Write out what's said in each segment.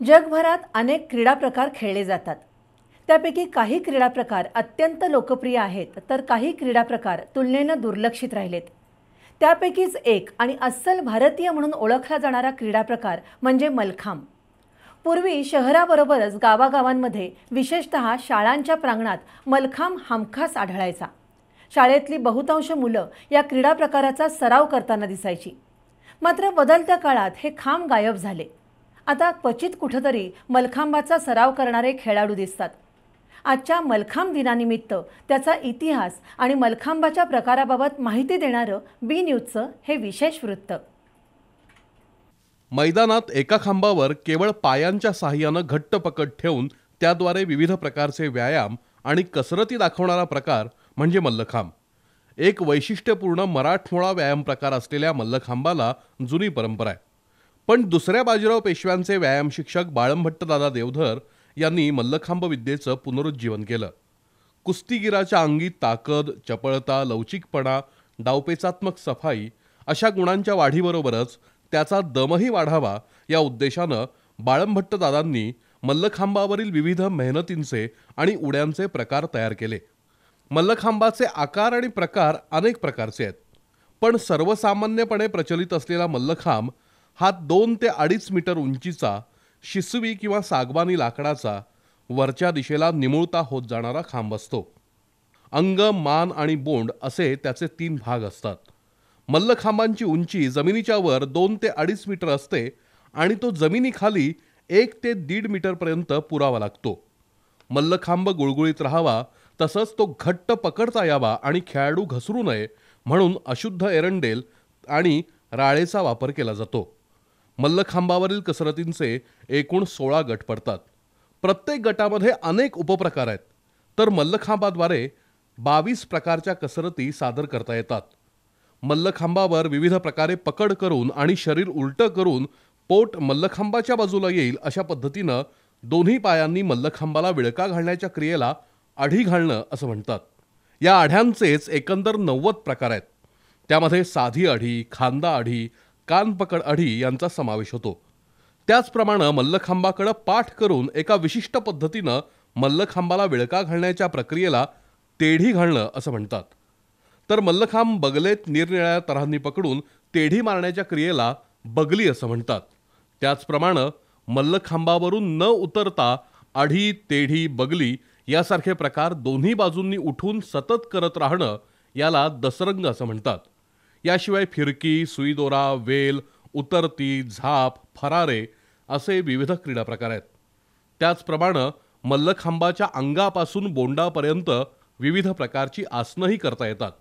जगभरात अनेक क्रीडा प्रकार खेळले जातात त्यापैकी काही क्रीडा प्रकार अत्यंत लोकप्रिय आहेत तर काही क्रीडा प्रकार तुलनेनं दुर्लक्षित राहिलेत त्यापैकीच एक आणि अस्सल भारतीय म्हणून ओळखला जाणारा क्रीडा प्रकार म्हणजे मलखांब पूर्वी शहराबरोबरच गावागावांमध्ये विशेषत शाळांच्या प्रांगणात मलखांब हमखास आढळायचा शाळेतली बहुतांश मुलं या क्रीडा प्रकाराचा सराव करताना दिसायची मात्र बदलत्या काळात हे खांब गायब झाले आता क्वचित कुठंतरी मलखांबाचा सराव करणारे खेळाडू दिसतात आजच्या मलखांब दिनानिमित्त त्याचा इतिहास आणि मलखांबाच्या प्रकाराबाबत माहिती देणारं बी न्यूजचं हे विशेष वृत्त मैदानात एका खांबावर केवळ पायांच्या साह्यानं घट्ट पकड ठेवून त्याद्वारे विविध प्रकारचे व्यायाम आणि कसरती दाखवणारा प्रकार म्हणजे मल्लखांब एक वैशिष्ट्यपूर्ण मराठमोळा व्यायाम प्रकार असलेल्या मल्लखांबाला जुनी परंपरा आहे पण दुसऱ्या बाजीराव पेशव्यांचे व्यायाम शिक्षक बाळमभट्टदादा देवधर यांनी मल्लखांब विद्येचं पुनरुज्जीवन केलं कुस्तीगिराच्या अंगी ताकद चपळता लवचिकपणा डावपेचात्मक सफाई अशा गुणांच्या वाढीबरोबरच त्याचा दमही वाढावा या उद्देशानं बाळमभट्टदादांनी मल्लखांबावरील विविध मेहनतींचे आणि उड्यांचे प्रकार तयार केले मल्लखांबाचे आकार आणि प्रकार अनेक प्रकारचे आहेत पण सर्वसामान्यपणे प्रचलित असलेला मल्लखांब हा दोन ते अडीच मीटर उंचीचा शिसवी किंवा सागवानी लाकडाचा वरच्या दिशेला निमुळता होत जाणारा खांब असतो अंग मान आणि बोंड असे त्याचे तीन भाग असतात मल्लखांबांची उंची जमिनीच्या वर दोन ते अडीच मीटर असते आणि तो जमिनीखाली एक ते दीड मीटरपर्यंत पुरावा लागतो मल्लखांब गुळगुळीत राहावा तसंच तो घट्ट पकडता यावा आणि खेळाडू घसरू नये म्हणून अशुद्ध एरंडेल आणि राळेचा वापर केला जातो मल्लखांबावरील कसरतींचे एकूण सोळा गट पडतात प्रत्येक गटामध्ये अनेक उपप्रकार आहेत तर मल्लखांबाद्वारे बावीस प्रकारच्या कसरती सादर करता येतात मल्लखांबावर विविध प्रकारे पकड करून आणि शरीर उलटं करून पोट मल्लखांबाच्या बाजूला येईल अशा पद्धतीनं दोन्ही पायांनी मल्लखांबाला विळका घालण्याच्या क्रियेला आढी घालणं असं म्हणतात या आढ्यांचेच एकंदर नव्वद प्रकार आहेत त्यामध्ये साधी आढी खांदा आढी कानपकड अढी यांचा समावेश होतो त्याचप्रमाणे मल्लखांबाकडं पाठ करून एका विशिष्ट पद्धतीनं मल्लखांबाला विळका घालण्याच्या प्रक्रियेला तेढी घालणं असं म्हणतात तर मल्लखांब बगलेत निरनिळ्या तऱ्हांनी पकडून तेढी मारण्याच्या क्रियेला बगली असं म्हणतात त्याचप्रमाणे मल्लखांबावरून न उतरता आढी तेढी बगली यासारखे प्रकार दोन्ही बाजूंनी उठून सतत करत राहणं याला दसरंग असं म्हणतात याशिवाय फिरकी सुईदोरा वेल उतरती झाप फरारे असे विविध क्रीडा प्रकार आहेत त्याचप्रमाणे मल्लखांबाच्या अंगापासून बोंडापर्यंत विविध प्रकारची आसनंही करता येतात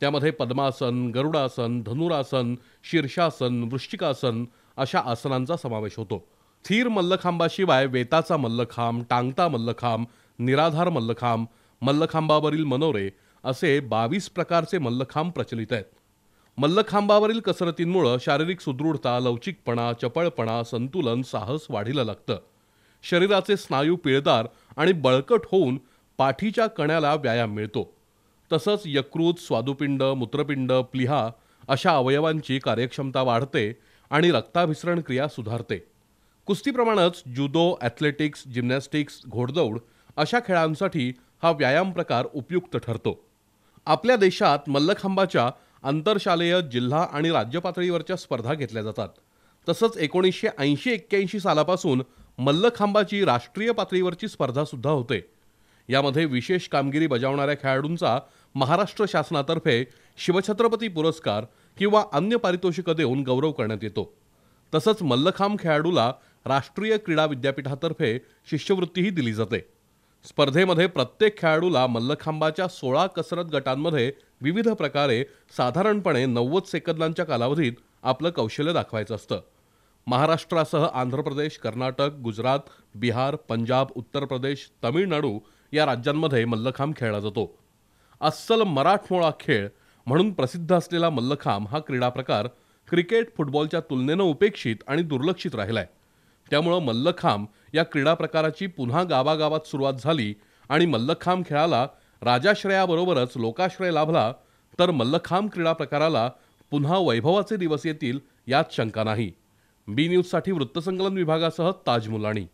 त्यामध्ये पद्मासन गरुडासन धनुरासन शीर्षासन वृश्चिकासन अशा आसनांचा समावेश होतो थीर मल्लखांबाशिवाय वेताचा मल्लखांब टांगता मल्लखांब निराधार मल्लखांब मल्लखांबावरील मनोरे असे बावीस प्रकारचे मल्लखांब प्रचलित आहेत मल्लखांबावरील कसरतींमुळं शारीरिक सुदृढता लवचिकपणा चपळपणा संतुलन साहस वाढीला लागतं शरीराचे स्नायू पिळदार आणि बळकट होऊन पाठीच्या कण्याला व्यायाम मिळतो तसंच यकृत स्वादुपिंड मूत्रपिंड प्लिहा अशा अवयवांची कार्यक्षमता वाढते आणि रक्ताभिसरण क्रिया सुधारते कुस्तीप्रमाणेच जुदो ॲथलेटिक्स जिम्नॅस्टिक्स घोडदौड अशा खेळांसाठी हा व्यायाम प्रकार उपयुक्त ठरतो आपल्या देशात मल्लखांबाच्या आंतरशालेय जिल्हा आणि राज्य पातळीवरच्या स्पर्धा घेतल्या जातात तसंच एकोणीसशे ऐंशी एक्क्याऐंशी सालापासून मल्लखांबाची राष्ट्रीय पातळीवरची स्पर्धासुद्धा होते यामध्ये विशेष कामगिरी बजावणाऱ्या खेळाडूंचा महाराष्ट्र शासनातर्फे शिवछत्रपती पुरस्कार किंवा अन्य पारितोषिकं देऊन गौरव करण्यात येतो तसंच मल्लखांब खेळाडूला राष्ट्रीय क्रीडा विद्यापीठातर्फे शिष्यवृत्तीही दिली जाते स्पर्धेमध्ये प्रत्येक खेळाडूला मल्लखांबाच्या सोळा कसरत गटांमध्ये विविध प्रकारे साधारणपणे नव्वद सेकंदांच्या कालावधीत आपलं कौशल्य दाखवायचं असतं महाराष्ट्रासह आंध्र प्रदेश कर्नाटक गुजरात बिहार पंजाब उत्तर प्रदेश तमिळनाडू या राज्यांमध्ये मल्लखांब खेळला जातो अस्सल मराठमोळा खेळ म्हणून प्रसिद्ध असलेला मल्लखांब हा क्रीडा प्रकार क्रिकेट फुटबॉलच्या तुलनेनं उपेक्षित आणि दुर्लक्षित राहिला आहे त्यामुळं मल्लखांब या क्रीडा प्रकाराची पुन्हा गावागावात सुरुवात झाली आणि मल्लखांब खेळाला राजाश्रयाबरोबरच लोकाश्रय लाभला तर मल्लखांब क्रीडा प्रकाराला पुन्हा वैभवाचे दिवस येतील यात शंका नाही बी न्यूजसाठी वृत्तसंकलन विभागासह ताज मुलाणी